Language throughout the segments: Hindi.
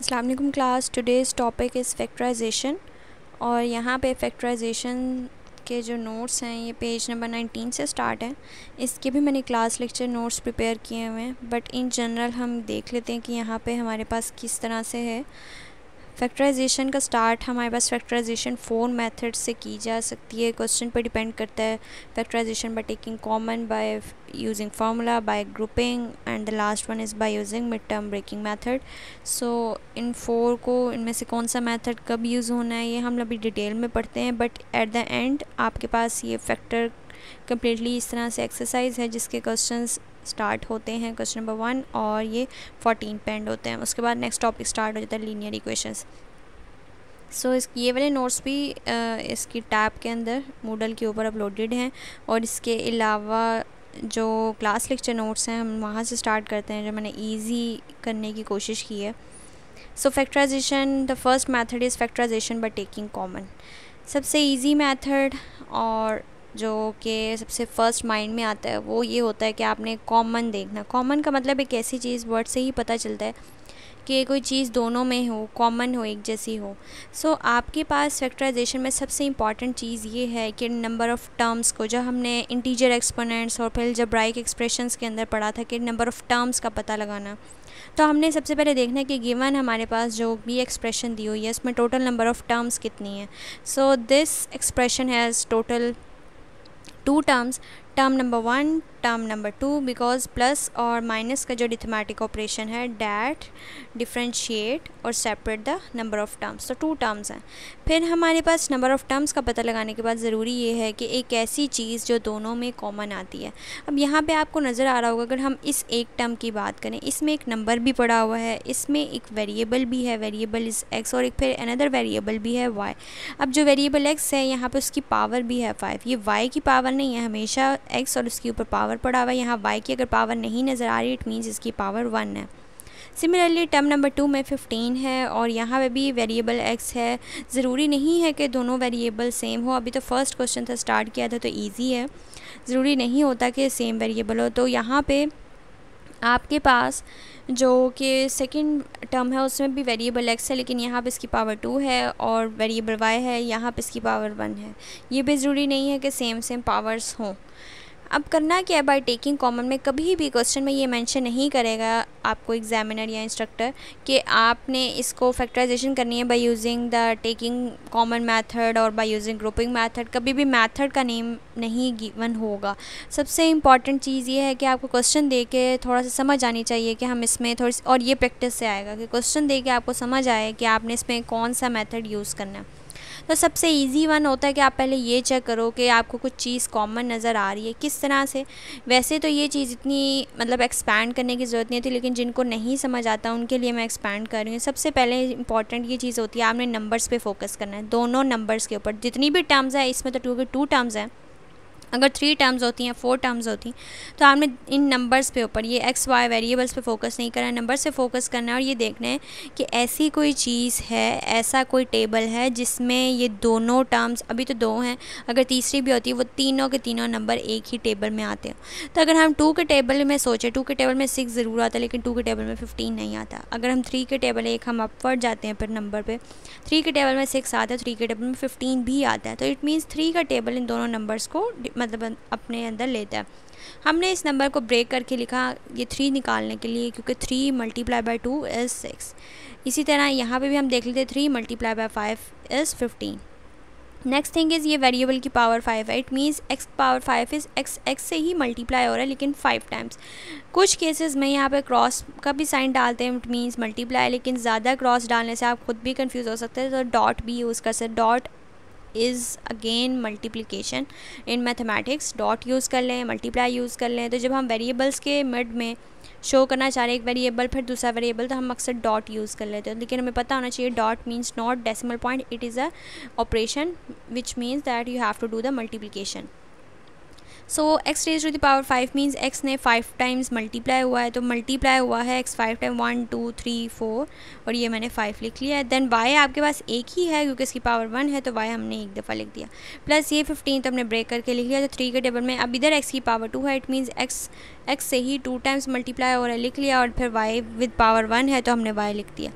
Aslam class today's topic is factorization और यहाँ पे फैक्टराइजेशन के जो नोट्स हैं ये पेज नंबर 19 से स्टार्ट है इसके भी मैंने क्लास लेक्चर नोट्स प्रिपेयर किए हुए हैं बट इन जनरल हम देख लेते हैं कि यहाँ पे हमारे पास किस तरह से है फैक्टराइजेशन का स्टार्ट हमारे पास फैक्टराइजेशन फोर मेथड से की जा सकती है क्वेश्चन पर डिपेंड करता है factorization by taking common by using formula by grouping and the last one is by using mid term breaking method so in four को इनमें से कौन सा मेथड कब यूज़ होना है ये हम अभी डिटेल में पढ़ते हैं बट एट द एंड आपके पास ये फैक्टर कम्प्लीटली इस तरह से एक्सरसाइज है जिसके क्वेश्चंस स्टार्ट होते हैं क्वेश्चन नंबर वन और ये फोर्टीन पे एंड होते हैं उसके बाद नेक्स्ट टॉपिक स्टार्ट हो जाता है लीनियर इक्वेशन सो so, इस ये वाले नोट्स भी आ, इसकी टैब के अंदर मूडल के ऊपर अपलोडेड हैं और इसके अलावा जो क्लास लेक्चर नोट्स हैं हम वहाँ से स्टार्ट करते हैं जो मैंने ईजी करने की कोशिश की है so factorization the first method is factorization by taking common सबसे इजी मेथड और जो कि सबसे फर्स्ट माइंड में आता है वो ये होता है कि आपने कॉमन देखना कॉमन का मतलब एक ऐसी चीज़ वर्ड से ही पता चलता है कि कोई चीज़ दोनों में हो कॉमन हो एक जैसी हो सो so, आपके पास फैक्टराइजेशन में सबसे इंपॉर्टेंट चीज़ ये है कि नंबर ऑफ़ टर्म्स को जब हमने इंटीजर एक्सपोनेंट्स और फिर जब ब्राइक एक्सप्रेशंस के अंदर पढ़ा था कि नंबर ऑफ़ टर्म्स का पता लगाना तो हमने सबसे पहले देखना कि गिवन हमारे पास जो भी एक्सप्रेशन दी हुई है उसमें टोटल नंबर ऑफ़ टर्म्स कितनी है so this expression has total two terms term number one term number two because plus और माइनस का जो डिथमेटिक ऑपरेशन है डैट डिफ्रेंशिएट और separate the number of terms तो टू टर्म्स हैं फिर हमारे पास नंबर ऑफ़ टर्म्स का पता लगाने के बाद ज़रूरी ये है कि एक ऐसी चीज़ जो दोनों में कॉमन आती है अब यहाँ पे आपको नज़र आ रहा होगा अगर हम इस एक टर्म की बात करें इसमें एक नंबर भी पड़ा हुआ है इसमें एक वेरिएबल भी है वेरिएबल इज़ एक्स और एक फिर अनदर वेरिएबल भी है वाई अब जो वेरिएबल एक्स है यहाँ पर उसकी पावर भी है फाइव ये वाई की पावर नहीं है हमेशा साथ एक्स और उसके ऊपर पावर पड़ा हुआ है यहाँ वाई की अगर पावर नहीं नज़र आ रही इट मीन्स इसकी पावर वन है सिमिलरली टर्म नंबर टू में फिफ्टीन है और यहाँ पे भी वेरिएबल एक्स है ज़रूरी नहीं है कि दोनों वेरिएबल सेम हो अभी तो फर्स्ट क्वेश्चन था स्टार्ट किया था तो ईजी है ज़रूरी नहीं होता कि सेम वेरिएबल हो तो यहाँ पे आपके पास जो कि सेकंड टर्म है उसमें भी वेरिएबल एक्स है लेकिन यहाँ पे इसकी पावर टू है और वेरिएबल वाई है यहाँ पे इसकी पावर वन है ये भी ज़रूरी नहीं है कि सेम सेम पावर्स हों अब करना क्या है बाई टेकिंग कॉमन में कभी भी क्वेश्चन में ये मेंशन नहीं करेगा आपको एग्जामिनर या इंस्ट्रक्टर कि आपने इसको फैक्टराइजेशन करनी है by using the taking common method और बाय यूजिंग ग्रुपिंग मेथड कभी भी मेथड का नेम नहीं गिवन होगा सबसे इंपॉर्टेंट चीज़ ये है कि आपको क्वेश्चन दे के थोड़ा सा समझ आनी चाहिए कि हम इसमें थोड़ी और ये प्रैक्टिस से आएगा कि क्वेश्चन दे के आपको समझ आए कि आपने इसमें कौन सा मैथड यूज़ करना है तो सबसे ईजी वन होता है कि आप पहले ये चेक करो कि आपको कुछ चीज़ कॉमन नज़र आ रही है किस तरह से वैसे तो ये चीज़ इतनी मतलब एक्सपैंड करने की ज़रूरत नहीं थी लेकिन जिनको नहीं समझ आता उनके लिए मैं एक्सपैंड कर रही हूँ सबसे पहले इंपॉर्टेंट ये चीज़ होती है आपने नंबर्स पर फोकस करना है दोनों नंबर्स के ऊपर जितनी भी टर्म्स है इसमें तो टू के टू टर्म्स हैं अगर थ्री टर्म्स होती हैं फोर टर्म्स होती हैं तो आपने इन नंबर्स पे ऊपर ये एक्स वाई वेरिएबल्स पे फोकस नहीं करना नंबर से फोकस करना है और ये देखना है कि ऐसी कोई चीज़ है ऐसा कोई टेबल है जिसमें ये दोनों टर्म्स अभी तो दो हैं अगर तीसरी भी होती है वो तीनों के तीनों नंबर एक ही टेबल में आते हैं तो अगर हम टू के टेबल में सोचें टू के टेबल में सिक्स ज़रूर आता है लेकिन टू के टेबल में फिफ्टीन नहीं आता अगर हम थ्री के टेबल एक हम अपवर्ड जाते हैं फिर नंबर पर थ्री के टेबल में सिक्स आता है थ्री के टेबल में फिफ्टीन भी आता है तो इट मीन्स थ्री का टेबल इन दोनों नंबर्स को मतलब अं, अपने अंदर लेता है हमने इस नंबर को ब्रेक करके लिखा ये थ्री निकालने के लिए क्योंकि three multiply by two is six इसी तरह यहाँ पे भी हम देख लेते three multiply by five is fifteen next thing is ये वेरिएबल की पावर फाइव है it means x power five is x x से ही मल्टीप्लाई हो रहा है लेकिन फाइव टाइम्स कुछ केसेस में यहाँ पे क्रॉस का भी साइन डालते हैं इट मीन्स मल्टीप्लाई लेकिन ज़्यादा क्रॉस डालने से आप खुद भी कंफ्यूज हो सकते हैं तो डॉट भी यूज़ कर सकते dot is again multiplication in mathematics dot use कर लें मल्टीप्लाई यूज़ कर लें तो जब हम वेरिएबल्स के मिड में शो करना चाह रहे हैं एक वेरिएबल फिर दूसरा वेरिएबल तो हम अक्सर डॉट यूज़ कर लेते हैं लेकिन हमें पता होना चाहिए dot means not decimal point it is a operation which means that you have to do the multiplication so x raise to the power five means x ने फाइव टाइम्स मल्टीप्लाई हुआ है तो मल्टीप्लाई हुआ है x five time one two three four और ये मैंने फाइव लिख लिया है देन वाई आपके पास एक ही है क्योंकि इसकी पावर वन है तो वाई हमने एक दफ़ा लिख दिया प्लस ये फिफ्टीन तो हमने ब्रेक करके लिख लिया तो थ्री के टेबल में अब इधर एक्स की पावर टू है इट मीन्स एक्स एक्स से ही टू टाइम्स मल्टीप्लाई हो रहा है लिख लिया और फिर वाई विद पावर वन है तो हमने वाई लिख दिया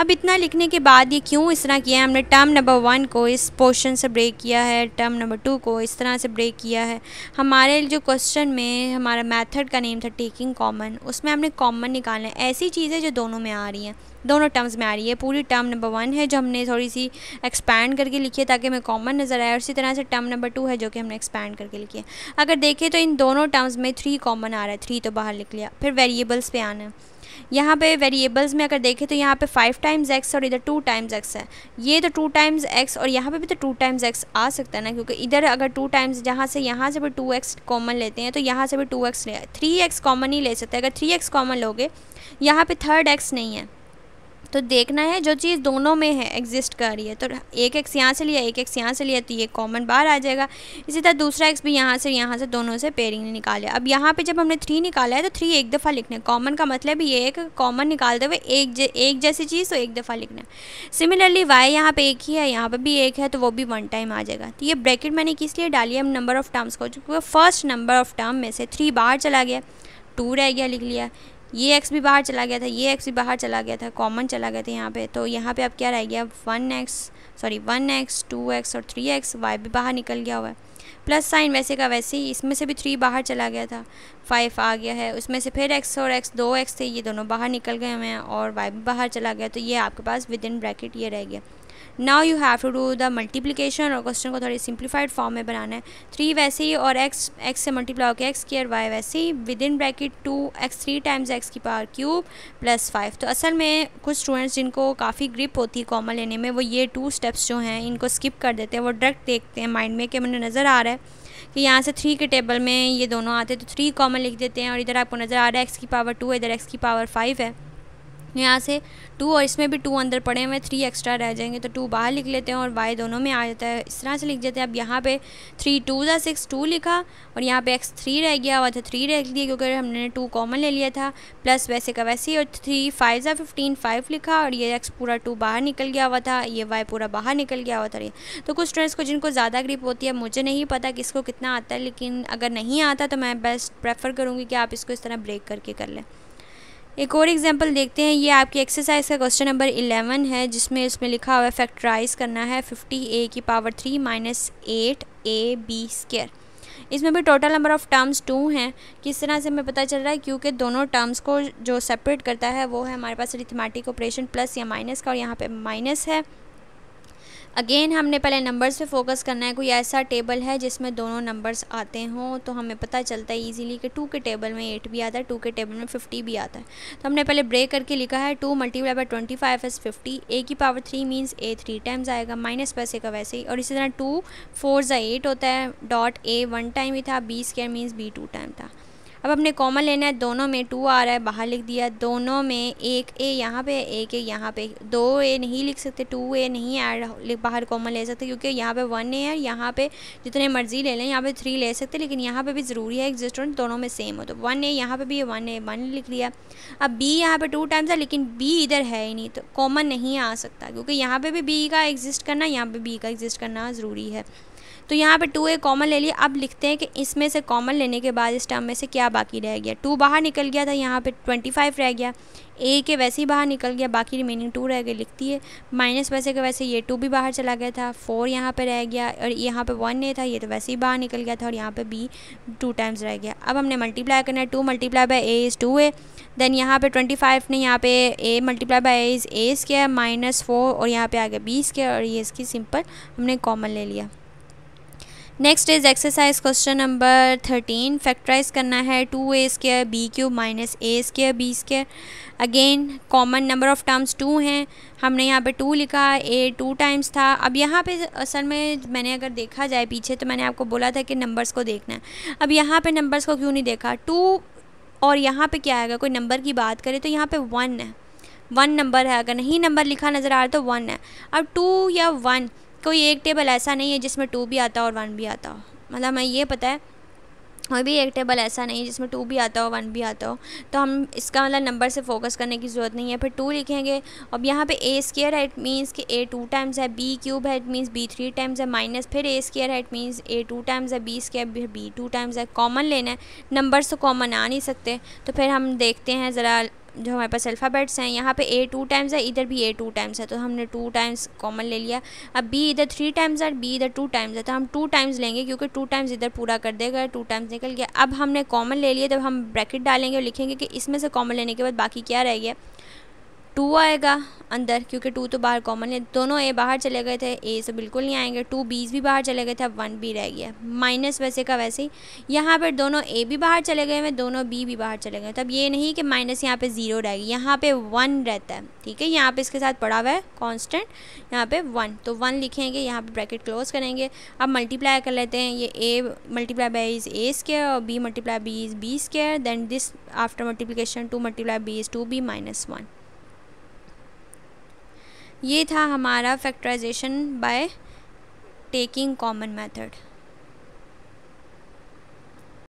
अब इतना लिखने के बाद ये क्यों इस तरह किया है हमने टर्म नंबर वन को इस पोर्शन से ब्रेक किया है टर्म नंबर टू को इस तरह से ब्रेक किया है हम हमारे जो क्वेश्चन में हमारा मेथड का नेम था टेकिंग कॉमन उसमें हमने कॉमन निकालना है ऐसी चीज़ें जो दोनों में आ रही हैं दोनों टर्म्स में आ रही है पूरी टर्म नंबर वन है जो हमने थोड़ी सी एक्सपैंड करके लिखी है ताकि हमें कॉमन नज़र आए और इसी तरह से टर्म नंबर टू है जो कि हमने एक्सपैंड करके लिखी है अगर देखें तो इन दोनों टर्म्स में थ्री कॉमन आ रहा है थ्री तो बाहर लिख लिया फिर वेरिएबल्स पर आना है यहाँ पे वेरिएबल्स में अगर देखें तो यहाँ पे फाइव टाइम्स एक्स और इधर टू टाइम्स एक्स है ये तो टू टाइम्स एक्स और यहाँ पे भी तो टू टाइम्स एक्स आ सकता है ना क्योंकि इधर अगर टू टाइम्स जहाँ से यहाँ से भी टू एक्स कॉमन लेते हैं तो यहाँ से भी टू एक्स ले थ्री एक्स कॉमन ही ले सकते हैं अगर थ्री एक्स कॉमन लोगे यहाँ पर थर्ड एक्स नहीं है तो देखना है जो चीज़ दोनों में है एग्जिस्ट कर रही है तो एक एक्स यहाँ से लिया एक एक्स यहाँ से लिया तो ये कॉमन बाहर आ जाएगा इसी तरह दूसरा एक्स भी यहाँ से यहाँ से दोनों से पेयरिंग निकाले अब यहाँ पे जब हमने थ्री निकाला है तो थ्री एक दफ़ा लिखना है कॉमन का मतलब ये एक कॉमन निकालते हुए एक ज, एक जैसी चीज़ तो एक दफ़ा लिखना है सिमिलरली वाई यहाँ पर एक ही है यहाँ पर भी एक है तो वो भी वन टाइम आ जाएगा तो ये ब्रैकेट मैंने किस लिए डाली है नंबर ऑफ़ टर्म्स को क्योंकि फर्स्ट नंबर ऑफ़ टर्म में से थ्री बाहर चला गया टू रह गया लिख लिया ये एक्स भी बाहर चला गया था ये एक्स भी बाहर चला गया था कॉमन चला गया था यहाँ पे तो यहाँ पे अब क्या रह गया one x sorry one x two x और थ्री एक्स वाई भी बाहर निकल गया हुआ है प्लस साइन वैसे का वैसे ही इसमें से भी थ्री बाहर चला गया था फाइव आ गया है उसमें से फिर एक्स और एक्स दो एक्स थे ये दोनों बाहर निकल गए हुए हैं और वाई भी बाहर चला गया तो ये आपके पास विद इन ब्रैकेट ये रह गया now you have to do the multiplication और क्वेश्चन को थोड़ी सिंप्लीफाइड फॉर्म में बनाना है थ्री वैसे ही और एक्स एक्स से मल्टीप्लाई होकर एक्स केयर वाई वैसे ही within bracket two x three times x की पावर क्यूब प्लस फाइव तो असल में कुछ स्टूडेंट्स जिनको काफ़ी ग्रिप होती है कॉमन लेने में वो ये टू स्टेप्स जो हैं इनको स्किप कर देते हैं वो डायरेक्ट देखते हैं माइंड में कि मैंने नज़र आ रहा है कि यहाँ से थ्री के टेबल में ये दोनों आते हैं तो थ्री कॉमन लिख देते हैं और इधर आपको नज़र आ रहा है एक्स की पावर टू है इधर एक्स की पावर फाइव है यहाँ से टू और इसमें भी टू अंदर पड़े हुए थ्री एक्स्ट्रा रह जाएंगे तो टू बाहर लिख लेते हैं और वाई दोनों में आ जाता है इस तरह से लिख देते हैं अब यहाँ पे थ्री टू ज़ा सिक्स टू लिखा और यहाँ पे एक्स थ्री रह गया हुआ था थ्री रह दिया क्योंकि हमने टू कॉमन ले लिया था प्लस वैसे का वैसे और थ्री फाइव ज़ा फिफ्टीन फाइव लिखा और ये एक्स पूरा टू बाहर निकल गया हुआ था ये वाई पूरा बाहर निकल गया हुआ था तो कुछ स्टूडेंट्स को जिनको ज़्यादा ग्रिप होती है मुझे नहीं पता कि इसको कितना आता है लेकिन अगर नहीं आता तो मैं बेस्ट प्रेफर करूँगी कि आप इसको इस तरह ब्रेक करके कर लें एक और एग्जांपल देखते हैं ये आपकी एक्सरसाइज का क्वेश्चन नंबर इलेवन है जिसमें इसमें लिखा हुआ है फैक्टराइज करना है फिफ्टी ए की power three minus eight a b square इसमें भी total number of terms two हैं किस तरह से हमें पता चल रहा है क्योंकि दोनों टर्म्स को जो सेपरेट करता है वो है हमारे पास रिथमेटिक ऑपरेशन प्लस या माइनस का और यहाँ पर माइनस है अगेन हमने पहले नंबर्स पे फोकस करना है कोई ऐसा टेबल है जिसमें दोनों नंबर्स आते हों तो हमें पता चलता है इजीली कि टू के टेबल में एट भी आता है टू के टेबल में फिफ्टी भी आता है तो हमने पहले ब्रेक करके लिखा है two multiply by twenty five as fifty a की power three means a three times आएगा माइनस पैसे का वैसे ही और इसी तरह टू फोर ज़ा एट होता है डॉट ए वन टाइम ही था b square means b two time था अब अपने कॉमन लेना है दोनों में टू आ रहा है बाहर लिख दिया दोनों में एक ए यहाँ पे एक ए यहाँ पे दो ए नहीं लिख सकते टू ए नहीं ऐड बाहर कॉमन ले सकते क्योंकि यहाँ पे वन ए है यहाँ पे जितने मर्जी ले लें यहाँ पे थ्री ले सकते लेकिन यहाँ पे भी ज़रूरी है एग्जिस्टेंट दोनों में सेम हो तो वन ए यहाँ पर भी वन ए वन लिख लिया अब बी यहाँ पर टू टाइम्स है लेकिन बी इधर है ही नहीं तो कॉमन नहीं आ सकता क्योंकि यहाँ पर भी बी का एग्जिस्ट करना यहाँ पर बी का एग्जिस्ट करना ज़रूरी है तो यहाँ पे टू ए कॉमन ले लिया अब लिखते हैं कि इसमें से कॉमन लेने के बाद इस टर्म में से क्या बाकी रह गया टू बाहर निकल गया था यहाँ पे ट्वेंटी फाइव रह गया ए के वैसे ही बाहर निकल गया बाकी रिमेनिंग टू रह गए लिखती है माइनस वैसे के वैसे ये टू भी बाहर चला गया था फोर यहाँ पर रह गया और यहाँ पर वन ए था ये तो वैसे ही बाहर निकल गया था और यहाँ पर बी टू टाइम्स रह गया अब हमने मल्टीप्लाई करना है two multiply by a is two a then यहाँ पर ट्वेंटी फाइव ने यहाँ पे a multiply by a is a square minus four और यहाँ पे आ गया बी स्केयर और ये इसकी सिंपल हमने कॉमन ले लिया next is exercise question number thirteen factorize करना है two a square b cube minus a square b square again common number of terms two हैं हमने यहाँ पे टू लिखा ए टू टाइम्स था अब यहाँ पे असल में मैंने अगर देखा जाए पीछे तो मैंने आपको बोला था कि नंबर्स को देखना है अब यहाँ पे नंबर्स को क्यों नहीं देखा टू और यहाँ पे क्या है अगर कोई नंबर की बात करें तो यहाँ पे वन है वन नंबर है अगर नहीं नंबर लिखा नज़र आ रहा तो वन है अब टू या वन कोई एक टेबल ऐसा नहीं है जिसमें टू भी आता और वन भी आता हो मतलब हमें ये पता है कोई भी एक टेबल ऐसा नहीं है जिसमें टू भी आता हो वन भी आता हो तो हम इसका मतलब नंबर से फोकस करने की ज़रूरत नहीं है फिर टू लिखेंगे अब यहाँ पे ए स्केयर है इट मीन्स कि ए टू टाइम्स है बी क्यूब है it means b three times है माइनस फिर ए स्केयर है it means a two times है b square b two times है कॉमन लेना है नंबर्स तो कॉमन आ नहीं सकते तो फिर हम देखते हैं ज़रा जो हमारे पास अल्फ़ाबेट्स हैं यहाँ पे ए टू टाइम्स है इधर भी ए टू टाइम्स है तो हमने टू टाइम्स कॉमन ले लिया अब बी इधर थ्री टाइम्स है बी इधर टू टाइम्स है तो हम टू टाइम्स लेंगे क्योंकि टू टाइम्स इधर पूरा कर देगा टू टाइम्स निकल गया अब हमने कॉमन ले लिया जब हम ब्रैकेट डालेंगे और लिखेंगे कि इसमें से कॉमन लेने के बाद बाकी क्या रह गया टू आएगा अंदर क्योंकि टू तो बाहर कॉमन है दोनों ए बाहर चले गए थे ए से बिल्कुल नहीं आएंगे टू बीज भी बाहर चले गए थे अब वन बी रह गया माइनस वैसे का वैसे ही यहाँ पर दोनों ए भी बाहर चले गए हैं दोनों बी भी बाहर चले गए तब तो ये नहीं कि माइनस यहाँ पे ज़ीरो रहेगी यहाँ पे वन रहता है ठीक है यहाँ पे इसके साथ पड़ा हुआ है कॉन्स्टेंट यहाँ पर वन तो वन लिखेंगे यहाँ पर ब्रैकेट क्लोज करेंगे अब मल्टीप्लाई कर लेते हैं ये a multiply by is a square और b multiply b is b square then this after multiplication two multiply b is two b minus one ये था हमारा factorization by taking common method